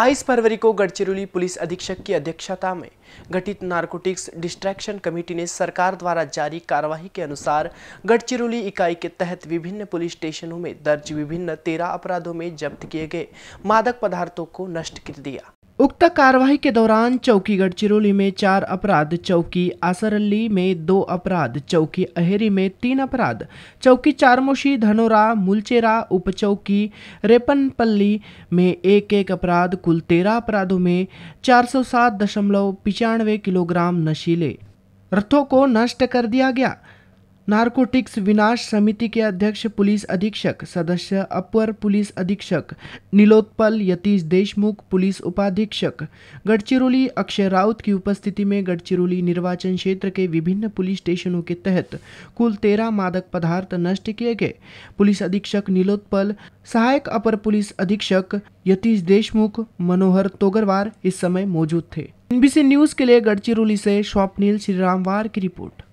बाईस फरवरी को गढ़चिरौली पुलिस अधीक्षक की अध्यक्षता में गठित नारकोटिक्स डिस्ट्रैक्शन कमेटी ने सरकार द्वारा जारी कार्यवाही के अनुसार गढ़चिरौली इकाई के तहत विभिन्न पुलिस स्टेशनों में दर्ज विभिन्न तेरह अपराधों में जब्त किए गए मादक पदार्थों को नष्ट कर दिया उक्त कार्रवाई के दौरान चौकी गढ़चिरौली में चार अपराध चौकी आसरली में दो अपराध चौकी अहेरी में तीन अपराध चौकी चारमोशी धनोरा मुलचेरा उपचौकी रेपनपल्ली में एक एक अपराध कुल तेरह अपराधों में चार सौ सात दशमलव पिचानवे किलोग्राम नशीले रथों को नष्ट कर दिया गया नारकोटिक्स विनाश समिति के अध्यक्ष पुलिस अधीक्षक सदस्य अपर पुलिस अधीक्षक नीलोत्पल यतीश देशमुख पुलिस उपाधीक्षक गढ़चिरौली अक्षय राउत की उपस्थिति में गढ़चिरौली निर्वाचन क्षेत्र के विभिन्न पुलिस स्टेशनों के तहत कुल तेरह मादक पदार्थ नष्ट किए गए पुलिस अधीक्षक नीलोत्पल सहायक अपर पुलिस अधीक्षक यतीश देशमुख मनोहर तोगरवार इस समय मौजूद थे एनबीसी न्यूज के लिए गढ़चिरौली से स्वप्निल श्रीरामवार की रिपोर्ट